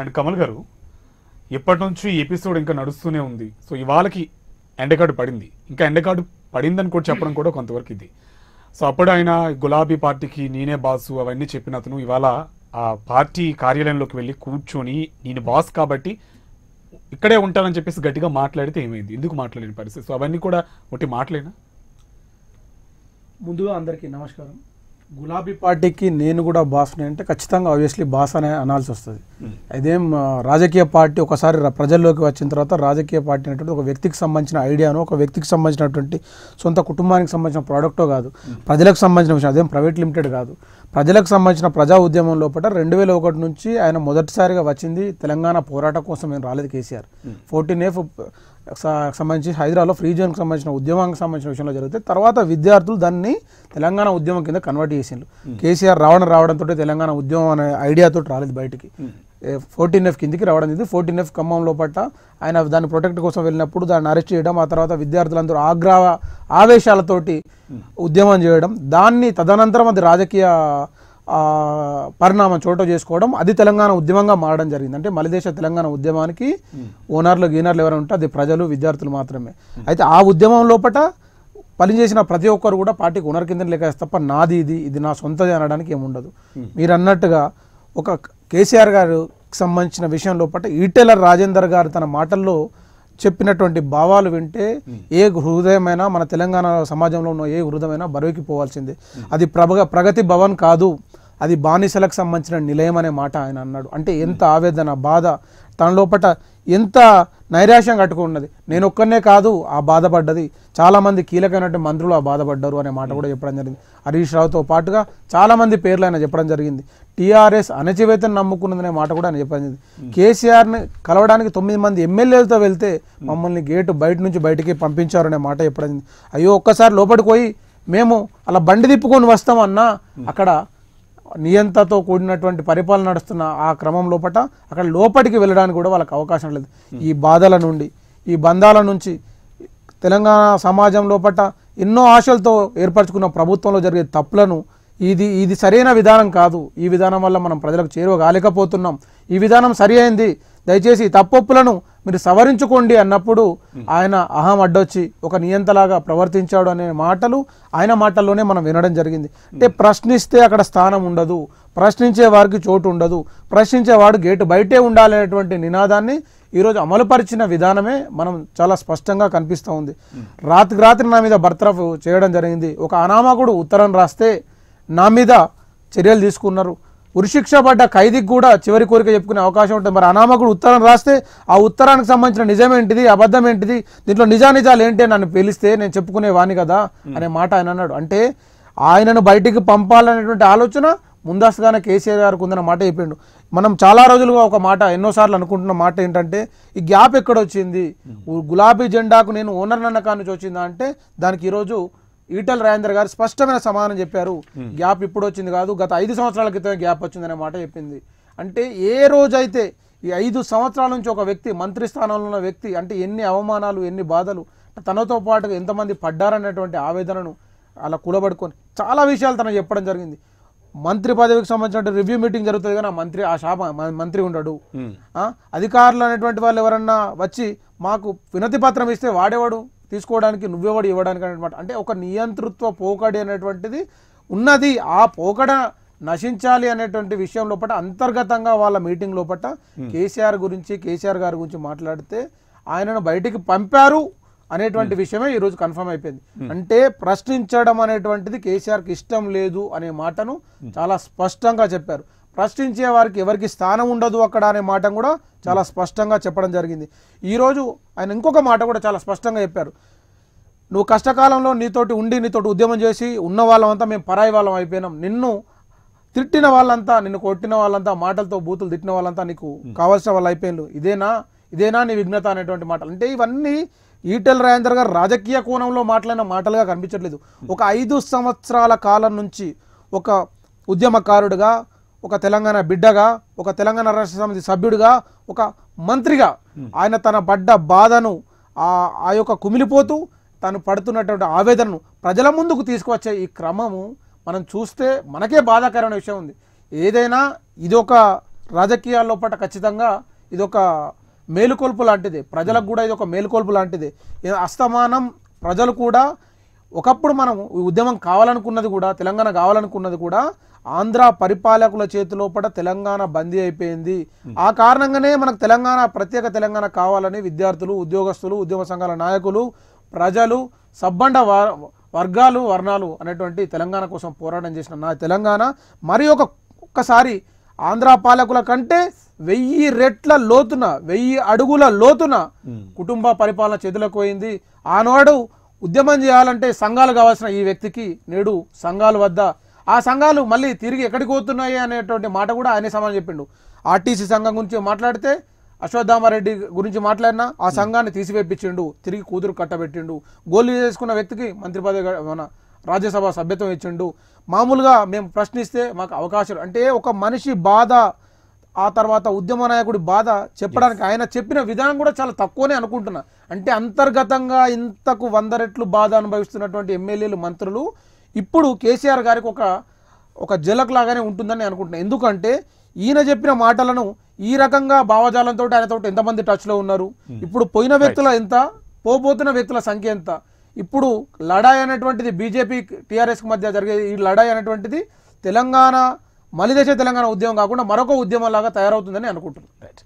And Kamal గారు ఇప్పటి నుంచి ఎపిసోడ్ ఇంకా నడుస్తూనే ఉంది సో ఇవాళకి ఎండకాడు పడింది ఇంకా ఎండకాడు పడిందని కూడా చెప్పడం కూడా కొంతవరకు ఇది సో అప్పుడు ఆయన గులాబీ పార్టీకి నేనే బాసు అవన్నీ చెప్పిన అతను ఇవాళ ఆ పార్టీ కార్యాలయంలోకి వెళ్ళి కూర్చొని నేను బాస్ కాబట్టి ఇక్కడే ఉంటానని చెప్పేసి గట్టిగా మాట్లాడితే ఏమైంది ఎందుకు మాట్లాడిన పరిస్థితి సో అవన్నీ కూడా ఒకటి మాట్లాడినా ముందుగా అందరికీ నమస్కారం గులాబీ పార్టీకి నేను కూడా బాస్నే అంటే ఖచ్చితంగా ఆబ్వియస్లీ బాస్ అనే అనాల్సి వస్తుంది అదేం రాజకీయ పార్టీ ఒకసారి ప్రజల్లోకి వచ్చిన తర్వాత రాజకీయ పార్టీ అనేటువంటి ఒక వ్యక్తికి సంబంధించిన ఐడియాను ఒక వ్యక్తికి సంబంధించినటువంటి సొంత కుటుంబానికి సంబంధించిన ప్రోడక్టో కాదు ప్రజలకు సంబంధించిన విషయం అదేం ప్రైవేట్ లిమిటెడ్ కాదు ప్రజలకు సంబంధించిన ప్రజా ఉద్యమం లోపల రెండు వేల ఒకటి నుంచి ఆయన మొదటిసారిగా వచ్చింది తెలంగాణ పోరాటం కోసం ఏం రాలేదు కేసీఆర్ ఫోర్టీన్ ఏ సంబంధించి హైదరాబాద్లో ఫ్రీ జోన్కి సంబంధించిన ఉద్యమానికి సంబంధించిన విషయంలో జరిగితే తర్వాత విద్యార్థులు దాన్ని తెలంగాణ ఉద్యమం కింద కన్వర్ట్ చేసిండ్రు కేసీఆర్ రావడం రావడంతో తెలంగాణ ఉద్యమం అనే ఐడియాతో రాలేదు బయటికి ఫోర్టీన్ ఎఫ్ కిందికి రావడం ఇది ఫోర్టీన్ ఎఫ్ ఖమ్మంలో పట్ట ఆయన దాని ప్రొటెక్ట్ కోసం వెళ్ళినప్పుడు దాన్ని అరెస్ట్ చేయడం ఆ తర్వాత విద్యార్థులందరూ ఆగ్రహ ఆవేశాలతోటి ఉద్యమం చేయడం దాన్ని తదనంతరం అది రాజకీయ పరిణామం చోట చేసుకోవడం అది తెలంగాణ ఉద్యమంగా మారడం జరిగింది అంటే మలిదేశ తెలంగాణ ఉద్యమానికి ఓనర్లు గీనర్లు ఎవరైనా ఉంటే అది ప్రజలు విద్యార్థులు మాత్రమే అయితే ఆ ఉద్యమం లోపల పనిచేసిన ప్రతి ఒక్కరు కూడా పార్టీకి ఓనర్ కింద లేక తప్ప నాది ఇది ఇది నా సొంతది అనడానికి ఏముండదు మీరు అన్నట్టుగా ఒక కేసీఆర్ గారు సంబంధించిన విషయం లోపల ఈటెల రాజేందర్ గారు తన మాటల్లో చెప్పినటువంటి భావాలు వింటే ఏ హృదయమైనా మన తెలంగాణ సమాజంలో ఉన్న ఏ హృదయమైనా బరువుకి పోవాల్సిందే అది ప్రభగ ప్రగతి భవన్ కాదు అది బానిసలకు సంబంధించిన నిలయం అనే మాట ఆయన అన్నాడు అంటే ఎంత ఆవేదన బాధ తన లోపల ఎంత నైరాశ్యం కట్టుకున్నది నేను ఒక్కనే కాదు ఆ బాధపడ్డది చాలామంది కీలకమైనటువంటి మంత్రులు ఆ బాధపడ్డారు అనే మాట కూడా చెప్పడం జరిగింది హరీష్ రావుతో పాటుగా చాలామంది పేర్లు ఆయన చెప్పడం జరిగింది టీఆర్ఎస్ అణచివేతను నమ్ముకున్నదనే మాట కూడా ఆయన చెప్పడం జరిగింది కేసీఆర్ని కలవడానికి తొమ్మిది మంది ఎమ్మెల్యేలతో వెళ్తే మమ్మల్ని గేటు బయట నుంచి బయటికి పంపించారు అనే మాట చెప్పడం అయ్యో ఒక్కసారి లోపలికి పోయి మేము అలా బండి తిప్పుకొని వస్తామన్నా అక్కడ నియంతతో కూడినటువంటి పరిపాలన నడుస్తున్న ఆ క్రమం లోపల అక్కడ లోపలికి వెళ్ళడానికి కూడా వాళ్ళకి అవకాశం లేదు ఈ బాధల నుండి ఈ బంధాల నుంచి తెలంగాణ సమాజం లోపల ఎన్నో ఆశలతో ఏర్పరచుకున్న ప్రభుత్వంలో జరిగే తప్పులను ఇది ఇది సరైన విధానం కాదు ఈ విధానం వల్ల మనం ప్రజలకు చేరువ కాలేకపోతున్నాం ఈ విధానం సరి అయింది దయచేసి తప్పొప్పులను మీరు సవరించుకోండి అన్నప్పుడు ఆయన అహం అడ్డొచ్చి ఒక నియంతలాగా ప్రవర్తించాడు అనే మాటలు ఆయన మాటల్లోనే మనం వినడం జరిగింది అంటే ప్రశ్నిస్తే అక్కడ స్థానం ఉండదు ప్రశ్నించే వారికి చోటు ఉండదు ప్రశ్నించేవాడు గేటు బయటే ఉండాలనేటువంటి నినాదాన్ని ఈరోజు అమలుపరిచిన విధానమే మనం చాలా స్పష్టంగా కనిపిస్తూ ఉంది రాత్రి రాత్రి నా మీద భర్తరఫ్ చేయడం జరిగింది ఒక అనామకుడు ఉత్తరం రాస్తే నా మీద చర్యలు తీసుకున్నారు ఉరిశిక్ష పడ్డ ఖైదీకి కూడా చివరి కోరిక చెప్పుకునే అవకాశం ఉంటుంది మరి అనామకుడు ఉత్తరం రాస్తే ఆ ఉత్తరానికి సంబంధించిన నిజం ఏంటిది అబద్ధం ఏంటిది దీంట్లో నిజానిజాలు ఏంటి నన్ను పిలిస్తే నేను చెప్పుకునే వాణి కదా అనే మాట ఆయన అన్నాడు అంటే ఆయనను బయటికి పంపాలనేటువంటి ఆలోచన ముందస్తుగానే కేసీఆర్ గారికి ఉందన్న మాట చెప్పిండు మనం చాలా రోజులుగా ఒక మాట ఎన్నోసార్లు అనుకుంటున్న మాట ఏంటంటే ఈ గ్యాప్ ఎక్కడ వచ్చింది గులాబీ జెండాకు నేను ఓనర్ కానీ వచ్చిందా అంటే దానికి ఈరోజు ఈటల్ రాజేంద్ర గారు స్పష్టమైన సమాధానం చెప్పారు గ్యాప్ ఇప్పుడు వచ్చింది కాదు గత ఐదు సంవత్సరాల క్రితమే గ్యాప్ వచ్చిందనే మాట చెప్పింది అంటే ఏ రోజైతే ఈ ఐదు సంవత్సరాల నుంచి ఒక వ్యక్తి మంత్రి స్థానంలో ఉన్న వ్యక్తి అంటే ఎన్ని అవమానాలు ఎన్ని బాధలు తనతో పాటు ఎంతమంది పడ్డారనేటువంటి ఆవేదనను అలా కూడబడుకొని చాలా విషయాలు తన చెప్పడం జరిగింది మంత్రి పదవికి సంబంధించిన రివ్యూ మీటింగ్ జరుగుతుంది కానీ ఆ మంత్రి ఆ శాప మంత్రి ఉండడు అధికారులు అనేటువంటి వాళ్ళు ఎవరన్నా వచ్చి మాకు వినతి పత్రం ఇస్తే వాడేవాడు తీసుకోవడానికి నువ్వెవడు ఇవ్వడానికి అనేటువంటి అంటే ఒక నియంతృత్వ పోకడి అనేటువంటిది ఉన్నది ఆ పోకడ నశించాలి అనేటువంటి విషయం లోపల అంతర్గతంగా వాళ్ళ మీటింగ్ లోపల కేసీఆర్ గురించి కేసీఆర్ గారి గురించి మాట్లాడితే ఆయనను బయటికి పంపారు అనేటువంటి విషయమే ఈరోజు కన్ఫర్మ్ అయిపోయింది అంటే ప్రశ్నించడం అనేటువంటిది కేసీఆర్కి ఇష్టం లేదు అనే మాటను చాలా స్పష్టంగా చెప్పారు ప్రశ్నించే వారికి ఎవరికి స్థానం ఉండదు అక్కడ అనే మాట కూడా చాలా స్పష్టంగా చెప్పడం జరిగింది ఈరోజు ఆయన ఇంకొక మాట కూడా చాలా స్పష్టంగా చెప్పారు నువ్వు కష్టకాలంలో నీతోటి ఉండి నీతోటి ఉద్యమం చేసి ఉన్న వాళ్ళమంతా మేము పరాయి వాళ్ళం అయిపోయినాం నిన్ను తిట్టిన వాళ్ళంతా నిన్ను కొట్టిన వాళ్ళంతా మాటలతో బూతులు తిట్టిన వాళ్ళంతా నీకు కావాల్సిన వాళ్ళు అయిపోయినారు ఇదేనా ఇదేనా నీ విఘ్నత అనేటువంటి మాటలు అంటే ఇవన్నీ ఈటెల్ రాజేందర్ గారు రాజకీయ కోణంలో మాట్లాడిన మాటలుగా కనిపించట్లేదు ఒక ఐదు సంవత్సరాల కాలం నుంచి ఒక ఉద్యమకారుడిగా ఒక తెలంగాణ బిడ్డగా ఒక తెలంగాణ రాష్ట్ర సమితి సభ్యుడిగా ఒక మంత్రిగా ఆయన తన పడ్డ బాధను ఆ యొక్క కుమిలిపోతూ తను పడుతున్నటువంటి ఆవేదనను ప్రజల ముందుకు తీసుకువచ్చే ఈ క్రమము మనం చూస్తే మనకే బాధాకరమైన విషయం ఉంది ఏదైనా ఇదొక రాజకీయాల్లో పాట ఖచ్చితంగా ఇదొక మేలుకొల్పు లాంటిది ప్రజలకు కూడా ఇది ఒక మేలుకొల్పు లాంటిది అస్తమానం ప్రజలు కూడా ఒకప్పుడు మనం ఈ ఉద్యమం కావాలనుకున్నది కూడా తెలంగాణ కావాలనుకున్నది కూడా ఆంధ్ర పరిపాలకుల చేతిలోపట తెలంగాణ బందీ అయిపోయింది ఆ కారణంగానే మనకు తెలంగాణ ప్రత్యేక తెలంగాణ కావాలని విద్యార్థులు ఉద్యోగస్తులు ఉద్యమ సంఘాల నాయకులు ప్రజలు సబ్బండ వర్గాలు వర్ణాలు అనేటువంటి తెలంగాణ కోసం పోరాటం చేసిన నా తెలంగాణ మరి ఒక ఒక్కసారి ఆంధ్ర పాలకుల కంటే వెయ్యి రెట్ల లోతున వెయ్యి అడుగుల లోతున కుటుంబ పరిపాలన చేతులకు పోయింది ఆనాడు ఉద్యమం చేయాలంటే సంఘాలు కావాల్సిన ఈ వ్యక్తికి నేడు సంఘాల వద్ద ఆ సంఘాలు మళ్ళీ తిరిగి ఎక్కడికి పోతున్నాయి అనేటువంటి మాట కూడా ఆయన సమాన చెప్పిండు ఆర్టీసీ సంఘం గురించి మాట్లాడితే అశ్వత్థామారెడ్డి గురించి మాట్లాడినా ఆ సంఘాన్ని తీసివేపించిండు తిరిగి కూతురు కట్టబెట్టిండు గోళీ చేసుకున్న వ్యక్తికి మంత్రి పదవి మన రాజ్యసభ సభ్యత్వం ఇచ్చిండు మామూలుగా మేము ప్రశ్నిస్తే మాకు అవకాశాలు అంటే ఒక మనిషి బాధ ఆ తర్వాత ఉద్యమ నాయకుడి బాధ చెప్పడానికి ఆయన చెప్పిన విధానం కూడా చాలా తక్కువనే అనుకుంటున్నా అంటే అంతర్గతంగా ఇంతకు వంద రెట్లు బాధ అనుభవిస్తున్నటువంటి ఎమ్మెల్యేలు మంత్రులు ఇప్పుడు కేసీఆర్ గారికి ఒక ఒక జలక్ లాగానే ఉంటుందని అనుకుంటున్నాను ఎందుకంటే ఈయన చెప్పిన మాటలను ఈ రకంగా భావజాలంతో ఆయనతో ఎంతమంది టచ్లో ఉన్నారు hmm. ఇప్పుడు పోయిన వ్యక్తుల ఎంత పోబోతున్న వ్యక్తుల సంఖ్య ఎంత ఇప్పుడు లడాయి అనేటువంటిది బీజేపీ టీఆర్ఎస్కి మధ్య జరిగే ఈ లడాయి అనేటువంటిది తెలంగాణ మలిదశ తెలంగాణ ఉద్యమం కాకుండా మరొక ఉద్యమంలాగా తయారవుతుందని అనుకుంటున్నాను రైట్